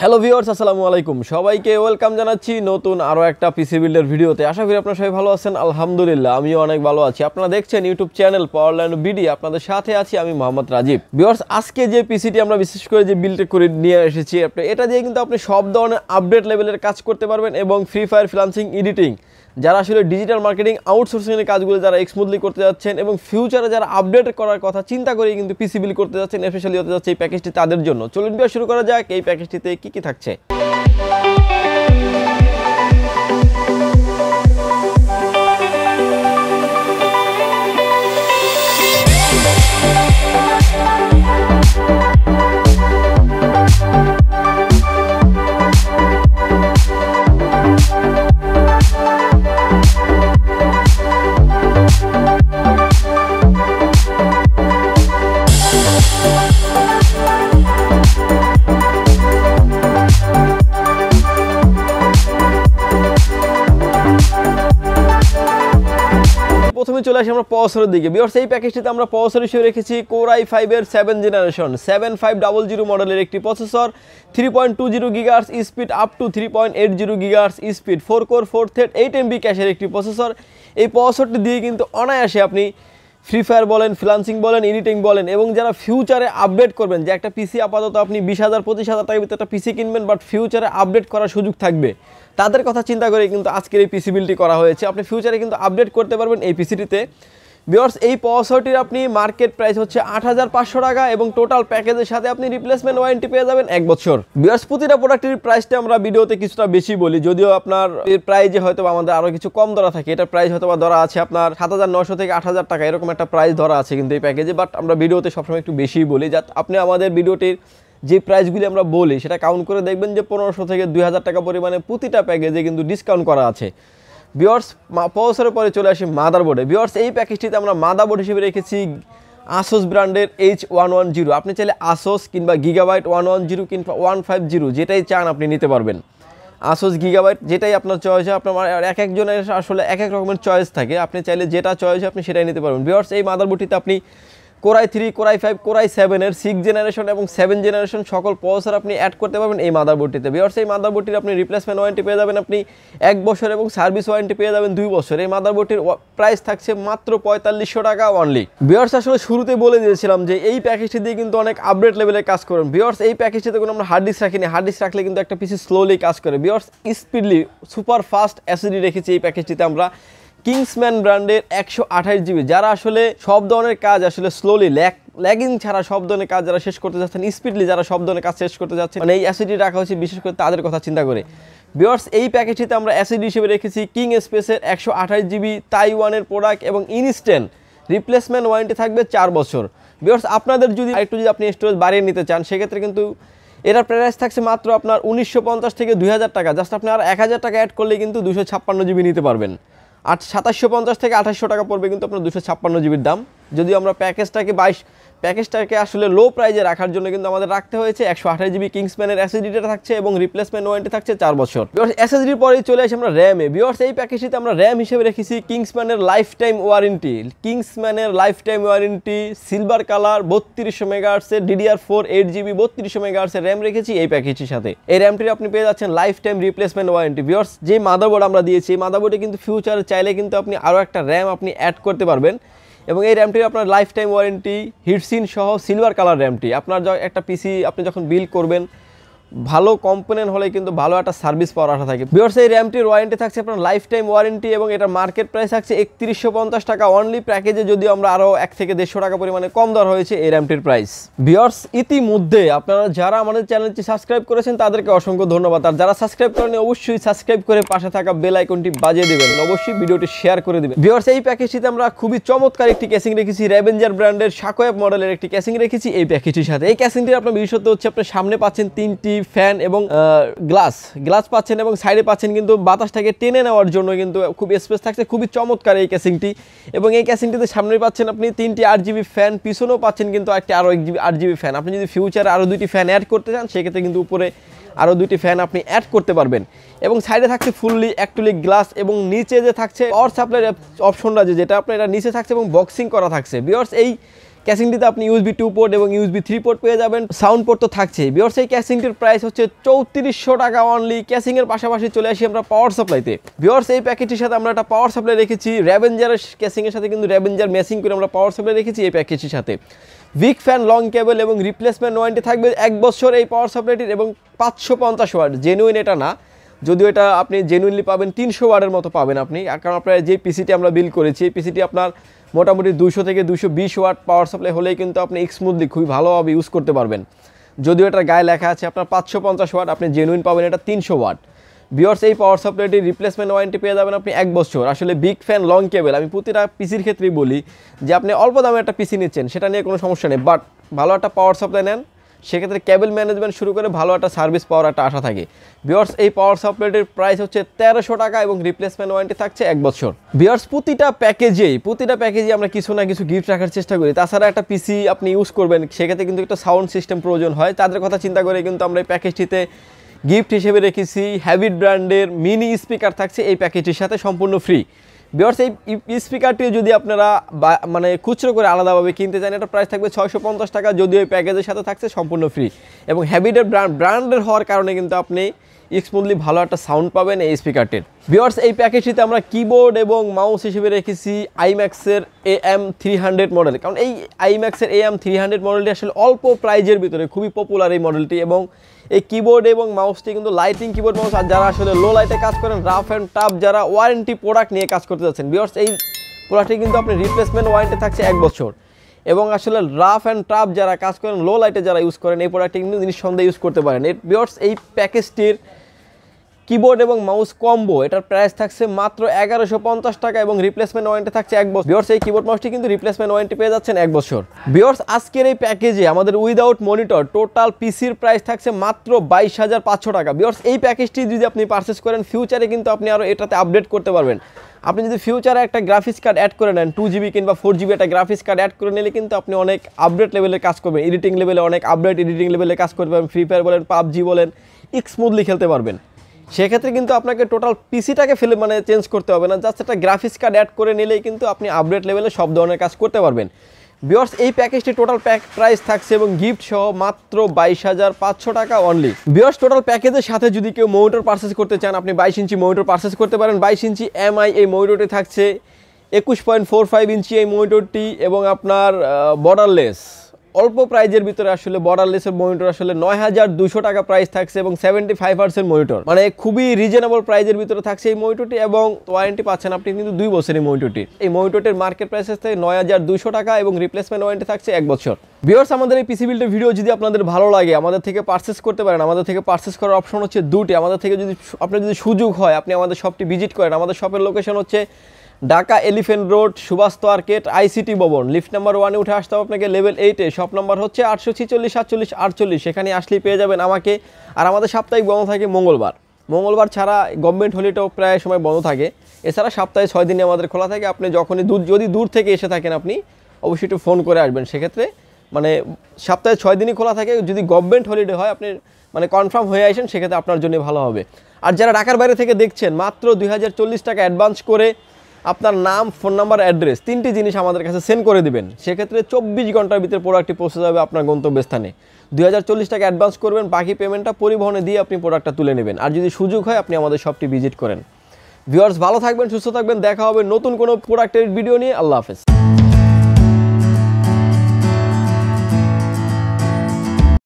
hello viewers আসসালামু আলাইকুম সবাইকে ওয়েলকাম জানাচ্ছি নতুন আরও একটা পিসি বিল্ডের ভিডিওতে আশা করি আপনারা সবাই ভালো আছেন আলহামদুলিল্লাহ আমিও অনেক ভালো আছি আপনারা দেখছেন ইউটিউব চ্যানেল পাওয়ারল্যান্ড বিডি আপনাদের সাথে আছি আমি মোহাম্মদ রাজীব ভিওর্স আজকে যে পিসিটি আমরা বিশেষ করে যে বিল্ডে করে নিয়ে এসেছি এটা দিয়ে কিন্তু আপনি সব ধরনের আপডেট লেভেলের কাজ করতে পারবেন এবং ফ্রি ফায়ার ফ্রিলান্সিং এডিটিং যারা আসলে ডিজিটাল মার্কেটিং আউটসোর্সিংয়ের কাজগুলো যারা স্মুথলি করতে যাচ্ছেন এবং ফিউচারে যারা আপডেট করার কথা চিন্তা করে কিন্তু পিসিবিল করতে যাচ্ছেন স্পেশালি হতে যাচ্ছে এই প্যাকেজটি তাদের জন্য চলুন শুরু করা যাক এই প্যাকেজটিতে কী কী থাকছে চলে আসি আমরা পসরের দিকে বিয়ার্স এই প্যাকেজটিতে আমরা পসর হিসেবে রেখেছি কোরাই ফাইভের seven generation seven five double zero মডেলের একটি processor three point two zero gigahertz speed up to three point eight zero gigahertz speed four core four thread eight MB ক্যাশের একটি প্রসেসর এই পসরটি দিয়ে কিন্তু অনায়াসে আপনি ফ্রি ফায়ার বলেন ফ্রিলান্সিং বলেন এডিটিং বলেন এবং যারা ফিউচারে আপডেট করবেন যে একটা পিসি আপাতত আপনি বিশ হাজার পঁচিশ হাজার টাকা একটা পিসি কিনবেন বাট ফিউচারে আপডেট করার সুযোগ থাকবে তাদের কথা চিন্তা করে কিন্তু আজকের এই পিসি বিলটি করা হয়েছে আপনি ফিউচারে কিন্তু আপডেট করতে পারবেন এই পিসিটিতে বিয়ার্স এই পসটির আপনি মার্কেট প্রাইস হচ্ছে আট হাজার পাঁচশো টাকা এবং টোটাল প্যাকেজের সাথে আপনি রিপ্লেসমেন্ট ওয়ারেন্টি পেয়ে যাবেন এক বছর বিয়ার্স প্রতিটা প্রোডাক্টের প্রাইসটা আমরা ভিডিওতে কিছুটা বেশি বলি যদিও আপনার এর প্রাইজে হয়তো আমাদের আরও কিছু কম ধরা থাকে এটা প্রাইস হয়তো বা ধরা আছে আপনার সাত হাজার নশো থেকে আট হাজার টাকা এরকম একটা প্রাইস ধরা আছে কিন্তু এই প্যাকেজে বাট আমরা ভিডিওতে সবসময় একটু বেশিই বলি যা আপনি আমাদের ভিডিওটির যে প্রাইসগুলি আমরা বলি সেটা কাউন্ট করে দেখবেন যে পনেরোশো থেকে দুই হাজার টাকা পরিমাণে প্রতিটা প্যাকেজে কিন্তু ডিসকাউন্ট করা আছে বিয়র্স পৌঁছার পরে চলে আসি মাদার বোর্ডে বিয়র্স এই প্যাকেজটিতে আমরা মাদার বোর্ড হিসেবে রেখেছি আসোস ব্র্যান্ডের এইচ ওয়ান ওয়ান জিরো আপনি চাইলে আসোস কিংবা গিগাবাইট ওয়ান ওয়ান জিরো কিংবা ওয়ান ফাইভ জিরো যেটাই চান আপনি নিতে পারবেন আসোস গিগাবাইট যেটাই আপনার চয়েস হয় আপনার মানে এক একজনের আসলে এক এক রকমের চয়েস থাকে আপনি চাইলে যেটা চয়েস হয় আপনি সেটাই নিতে পারবেন বিয়র্স এই মাদার বোর্ডটিতে আপনি core i three core i five core i সেভেনের সিক্স জেনারেশন এবং সেভেন জেনারেশন সকল প্রসেসর আপনি অ্যাড করতে পারবেন এই মাদারবোর্ডটিতে বিয়ার্স এই মাদারবোর্ডটির আপনি রিপ্লেসমেন্ট ওয়ারেন্টি পেয়ে যাবেন আপনি এক বছর এবং সার্ভিস ওয়ারেন্টি পেয়ে যাবেন দুই বছর এই মাদারবোর্ডটির প্রাইস থাকছে মাত্র পঁয়তাল্লিশশো টাকা অনলি বিয়ার্স আসলে শুরুতে বলে দিয়েছিলাম যে এই প্যাকেজটি দিয়ে কিন্তু অনেক আপডেট লেভেলে কাজ করেন বিয়ার্স এই প্যাকেজটিতে কোনো আমরা হার্ড ডিস্ক রাখিনি হার্ড ডিস্ক রাখলে কিন্তু একটা পিসি স্লোলি কাজ করে viewers speedily super fast SSD রেখেছি এই প্যাকেজটিতে আমরা কিংসম্যান ব্র্যান্ডের একশো আঠাশ জিবি যারা আসলে সব ধরনের কাজ আসলে স্লোলি ল্যাক ল্যাগিং ছাড়া সব ধরনের কাজ যারা শেষ করতে যাচ্ছেন স্পিডলি যারা সব ধরনের কাজ শেষ করতে যাচ্ছেন মানে এই অ্যাসিডি রাখা হয়েছে বিশেষ করে তাদের কথা চিন্তা করে বিয়ার্স এই প্যাকেজটিতে আমরা অ্যাসিডি হিসেবে রেখেছি কিং স্পেসের একশো আঠাশ জিবি তাইওয়ানের প্রোডাক্ট এবং ইনস্ট্যান্ট রিপ্লেসমেন্ট ওয়ারেন্টি থাকবে চার বছর বিয়ার্স আপনাদের যদি একটু যদি আপনি স্টোরেজ বাড়িয়ে নিতে চান সেক্ষেত্রে কিন্তু এটার প্রাইস থাকছে মাত্র আপনার উনিশশো থেকে দুই টাকা জাস্ট আপনি আর এক টাকা অ্যাড করলে কিন্তু দুশো জিবি নিতে পারবেন আট সাতাশশো পঞ্চাশ থেকে আঠাশশো টাকা পড়বে কিন্তু আপনার দুশো ছাপ্পান্ন জিবির দাম যদি আমরা প্যাকেজটাকে বাইশ প্যাকেজটাকে আসলে লো প্রাইজে রাখার জন্য কিন্তু আমাদের রাখতে হয়েছে একশো আঠাশ জিবি কিংসম্যানের এসএসডিটা থাকছে এবং রিপ্লেসমেন্ট ওয়ারেন্টি থাকছে চার বছর বিওর্স এসএসডির পরেই চলে আসে আমরা র্যামে বিওর্স এই প্যাকেজটিতে আমরা র্যাম হিসেবে রেখেছি কিংসম্যানের লাইফ টাইম ওয়ারেন্টি কিংসম্যানের life time warranty silver colour বত্রিশশো মেগাহার্সের ডিডিআর ফোর এইট জিবি বত্রিশশো মেগাহার্সের র্যাম রেখেছি এই প্যাকেজটির সাথে এই র্যামটি আপনি পেয়ে যাচ্ছেন life time replacement warranty viewers যে মাদারবোর্ড আমরা দিয়েছি এই মাদারবোর্ডে কিন্তু ফিউচারে চাইলে কিন্তু আপনি আরও একটা র্যাম আপনি অ্যাড করতে পারবেন এবং এই র্যামটি আপনার লাইফ টাইম ওয়ারেন্টি হিটসিন সহ সিলভার কালার র্যামটি আপনার একটা পিসি আপনি যখন বিল করবেন ভালো কম্পোনেন্ট হলে কিন্তু ভালো একটা সার্ভিস পাওয়ার আশা থাকে বিয়ার্স এই র্যামটির ওয়ারেন্টি থাকছে আপনার লাইফ টাইম ওয়ারেন্টি এবং এটা মার্কেট প্রাইস থাকছে একত্রিশশো পঞ্চাশ টাকা অনলি প্যাকেজে যদি আমরা আরও এক থেকে দেড়শো টাকা পরিমাণে কম দর হয়েছে এই র্যামটির প্রাইস বিয়ার্স ইতিমধ্যে আপনারা যারা আমাদের চ্যানেলটি সাবস্ক্রাইব করেছেন তাদেরকে অসংখ্য ধন্যবাদ আর যারা সাবস্ক্রাইব করেন অবশ্যই সাবস্ক্রাইব করে পাশে থাকা বেল আইকনটি বাজিয়ে দেবেন অবশ্যই ভিডিওটি শেয়ার করে দেবেন বিয়ার্স এই প্যাকেজটিতে আমরা খুবই চমৎকার একটি ক্যাসিং রেখেছি রেভেঞ্জার ব্র্যান্ডের শাকোয়েব মডেলের একটি ক্যাসিং রেখেছি এই প্যাকেজটির সাথে এই ক্যাসিংটি আপনার বিশেষত হচ্ছে আপনার সামনে পাচ্ছেন তিনটি ফ্যান এবং গ্লাস গ্লাস পাচ্ছেন এবং সাইডে পাচ্ছেন কিন্তু বাতাসটাকে টেনে নেওয়ার জন্য কিন্তু খুব স্পেস থাকছে খুবই চমৎকার এই ক্যাসিংটি এবং এই ক্যাসিংটিতে সামনে পাচ্ছেন আপনি তিনটি আট জিবি ফ্যান পিছনেও পাচ্ছেন কিন্তু একটি আরও এক জিবি আট জিবি ফ্যান আপনি যদি ফিউচারে আরও দুইটি ফ্যান অ্যাড করতে চান সেক্ষেত্রে কিন্তু উপরে আরও দুইটি ফ্যান আপনি অ্যাড করতে পারবেন এবং সাইডে থাকছে ফুললি অ্যাকচুয়ালি গ্লাস এবং নিচে যে থাকছে অর সাপ্লাইয়ের অপশনটা যেটা আপনার এটা নিচে থাকছে এবং বক্সিং করা থাকছে বিয়র্স এই ক্যাসিংটিতে আপনি ইউএসবি টু পোর্ট এবং ইউএসবি থ্রি পোর্ট পেয়ে যাবেন সাউন্ড পোর্ট তো থাকছে বিওর্স এই ক্যাসিংটির প্রাইস হচ্ছে চৌত্রিশশো টাকা অনলি ক্যাসিংয়ের পাশাপাশি চলে আসি আমরা পাওয়ার সাপ্লাইতে বিওর্স এই প্যাকেজটির সাথে আমরা একটা পাওয়ার সাপ্লাই রেখেছি র্যাভেঞ্জারের ক্যাসিংয়ের সাথে কিন্তু র্যাভেঞ্জার মেসিং করে আমরা পাওয়ার সাপ্লাই রেখেছি এই প্যাকেজটির সাথে উইক ফ্যান লং কেবল এবং রিপ্লেসমেন্ট ওয়ারেন্টি থাকবে এক বছর এই পাওয়ার সাপ্লাইটির এবং পাঁচশো পঞ্চাশ ওয়ার্ড জেনুইন এটা না যদিও এটা আপনি জেনুইনলি পাবেন তিনশো ওয়ার্ডের মতো পাবেন আপনি কারণ আপনার যে পিসিটি আমরা বিল করেছি এই পিসিটি আপনার মোটামুটি দুশো থেকে দুশো বিশ ওয়াট পাওয়ার সাপ্লাই হলেই কিন্তু আপনি স্মুথলি খুবই ভালোভাবে ইউজ করতে পারবেন যদিও এটার গায়ে লেখা আছে আপনার পাঁচশো পঞ্চাশ ওয়াট আপনি জেনুইন পাবেন এটা তিনশো ওয়াট বিয়ার্স এই পাওয়ার সাপ্লাইটি রিপ্লেসমেন্ট ওয়ারেন্টি পেয়ে যাবেন আপনি এক বছর আসলে বিগ ফ্যান লং কেবল আমি প্রতিটা পিসির ক্ষেত্রেই বলি যে আপনি অল্প দামে একটা পিসি নিচ্ছেন সেটা নিয়ে কোনো সমস্যা নেই বাট ভালো একটা পাওয়ার সাপ্লাই নেন সেক্ষেত্রে ক্যাবেল ম্যানেজমেন্ট শুরু করে ভালো একটা সার্ভিস পাওয়ার একটা আশা থাকে বিয়ার্স এই পাওয়ার সাপ্লাইটির প্রাইস হচ্ছে তেরোশো টাকা এবং রিপ্লেসমেন্ট ওয়ারেন্টি থাকছে এক বছর বিয়ার্স প্রতিটা প্যাকেজেই প্রতিটা প্যাকেজে আমরা কিছু না কিছু গিফট রাখার চেষ্টা করি তাছাড়া একটা পিসি আপনি ইউজ করবেন সেক্ষেত্রে কিন্তু একটা সাউন্ড সিস্টেম প্রয়োজন হয় তাদের কথা চিন্তা করে কিন্তু আমরা এই প্যাকেজটিতে গিফট হিসেবে রেখেছি হ্যাবিট ব্র্যান্ডের মিনি স্পিকার থাকছে এই প্যাকেজটির সাথে সম্পূর্ণ ফ্রি বিয়ার্স এই স্পিকারটি যদি আপনারা মানে খুচরো করে আলাদাভাবে কিনতে চান এটা প্রাইস থাকবে ছয়শো টাকা যদিও এই প্যাকেজের সাথে থাকছে সম্পূর্ণ ফ্রি এবং হ্যাবিটের ব্র্যান্ড ব্র্যান্ডের হওয়ার কারণে কিন্তু আপনি স্মুথলি ভালো একটা সাউন্ড পাবেন এই স্পিকারটির বিয়ার্স এই প্যাকেজটিতে আমরা কিবোর্ড এবং মাউস হিসেবে রেখেছি আইম্যাক্সের A M three hundred model কারণ এই আইম্যাক্সের এ এম থ্রি হান্ড্রেড মডেলটি আসলে অল্প প্রাইজের ভিতরে খুবই পপুলার এই মডেলটি এবং এই কিবোর্ড এবং মাউসটি কিন্তু লাইটিং কিবোর্ড মাউস আর যারা আসলে লো লাইটে কাজ করেন রাফ অ্যান্ড টাফ যারা ওয়ারেন্টি প্রোডাক্ট নিয়ে কাজ করতে যাচ্ছেন বিয়ার্স এই প্রোডাক্টটি কিন্তু আপনি রিপ্লেসমেন্ট ওয়ারেন্টি থাকছে এক বছর এবং আসলে রাফ অ্যান্ড টাফ যারা কাজ করেন লো লাইটে যারা ইউজ করেন এই প্রোডাক্টটি কিন্তু নিঃসন্দেহে ইউজ করতে পারেন এর বিয়ার্স এই প্যাকেজটির কিবোর্ড এবং মাউস কম্বো এটার প্রাইস থাকছে মাত্র এগারোশো পঞ্চাশ টাকা এবং রিপ্লেসমেন্ট ওয়ারেন্টি থাকছে এক বছর বিয়র্স এই কিবোর্ড মাউসটি কিন্তু রিপ্লেসমেন্ট ওয়ারেন্টি পেয়ে যাচ্ছেন এক বছর বিয়র্স আজকের এই প্যাকেজে আমাদের উইদাউট মনিটর টোটাল পিসির প্রাইস থাকছে মাত্র বাইশ হাজার পাঁচশো টাকা বিয়র্স এই প্যাকেজটি যদি আপনি পারচেস করেন ফিউচারে কিন্তু আপনি আরও এটাতে আপডেট করতে পারবেন আপনি যদি ফিউচারে একটা গ্রাফিক্স কার্ড অ্যাড করে নেন টু জিবি কিংবা ফোর জিবি একটা গ্রাফিক্স কার্ড অ্যাড করে নিলে কিন্তু আপনি অনেক আপডেট লেভেলে কাজ করবেন এডিটিং লেভেলে অনেক আপডেট এডিটিং লেভেলে কাজ করতে পারবেন ফ্রি ফায়ার বলেন পাবজি বলেন স্মুথলি খেলতে পারবেন সেক্ষেত্রে কিন্তু আপনাকে টোটাল পিসিটাকে ফেলে মানে চেঞ্জ করতে হবে না জাস্ট একটা গ্রাফিক্স কার্ড অ্যাড করে নিলেই কিন্তু আপনি আপডেট লেভেলে সব ধরনের কাজ করতে পারবেন বিয়ার্স এই প্যাকেজটি টোটাল প্যাক প্রাইস থাকছে এবং গিফট সহ মাত্র বাইশ হাজার পাঁচশো টাকা অনলি বিয়ার্স টোটাল প্যাকেজের সাথে যদি কেউ মনিটর পার্সেস করতে চান আপনি বাইশ ইঞ্চি মনিটর পার্সেস করতে পারেন বাইশ ইঞ্চি এমআই এই মনিটরটি থাকছে একুশ পয়েন্ট ফোর ফাইভ ইঞ্চি এই মনিটরটি এবং আপনার বর্ডারলেস অল্প প্রাইজের ভিতরে আসলে বর্ডারলেসের মনিটর আসলে নয় হাজার দুশো টাকা প্রাইস থাকছে এবং সেভেন্টি ফাইভ পার্সেন্ট মনিটর মানে খুবই রিজনেবল প্রাইজের ভিতরে থাকছে এই মনিটরটি এবং ওয়ারেন্টি পাচ্ছেন আপনি কিন্তু দুই বছরের মনিটরটি এই মনিটরটির মার্কেট প্রাইস থেকে নয় হাজার দুশো টাকা এবং রিপ্লেসমেন্ট ওয়ারেন্টি থাকছে এক বছর ভিওর্স আমাদের এই পিসি বিল্ডের ভিডিও যদি আপনাদের ভালো লাগে আমাদের থেকে পার্সেস করতে পারেন আমাদের থেকে পার্সেস করার অপশন হচ্ছে দুটি আমাদের থেকে যদি আপনার যদি সুযোগ হয় আপনি আমাদের শপটি ভিজিট করেন আমাদের শপের লোকেশন হচ্ছে Dhaka elephant road Subhash arcade ICT ভবন লিফট নাম্বার ওয়ানে উঠে আসতে হবে আপনাকে লেভেল এইটে শপ নাম্বার হচ্ছে আটশো ছিচল্লিশ সাতচল্লিশ আটচল্লিশ সেখানে আসলেই পেয়ে যাবেন আমাকে আর আমাদের সাপ্তাহিক বন্ধ থাকে মঙ্গলবার মঙ্গলবার ছাড়া গভর্নমেন্ট হলিডেও প্রায় সময় বন্ধ থাকে এছাড়া সপ্তাহে ছয় দিনে আমাদের খোলা থাকে আপনি যখনই দূর যদি দূর থেকে এসে থাকেন আপনি অবশ্যই একটু ফোন করে আসবেন সেক্ষেত্রে মানে সপ্তাহে ছয় দিনই খোলা থাকে যদি গভর্নমেন্ট হলিডে হয় আপনি মানে কনফার্ম হয়ে আসেন সেক্ষেত্রে আপনার জন্য ভালো হবে আর যারা ঢাকার বাইরে থেকে দেখছেন মাত্র দুই টাকা অ্যাডভান্স করে আপনার নাম ফোন নাম্বার অ্যাড্রেস তিনটি জিনিস আমাদের কাছে সেন্ড করে দিবেন সেক্ষেত্রে চব্বিশ ঘন্টার ভিতরে প্রোডাক্টটি পৌঁছে যাবে আপনার গন্তব্যস্থানে দুই হাজার চল্লিশ টাকা অ্যাডভান্স করবেন বাকি পেমেন্টটা পরিবহনে দিয়ে আপনি প্রোডাক্টটা তুলে নেবেন আর যদি সুযোগ হয় আপনি আমাদের শপটি ভিজিট করেন ভিউয়ার্স ভালো থাকবেন সুস্থ থাকবেন দেখা হবে নতুন কোনো প্রোডাক্টের ভিডিও নিয়ে আল্লাহ হাফেজ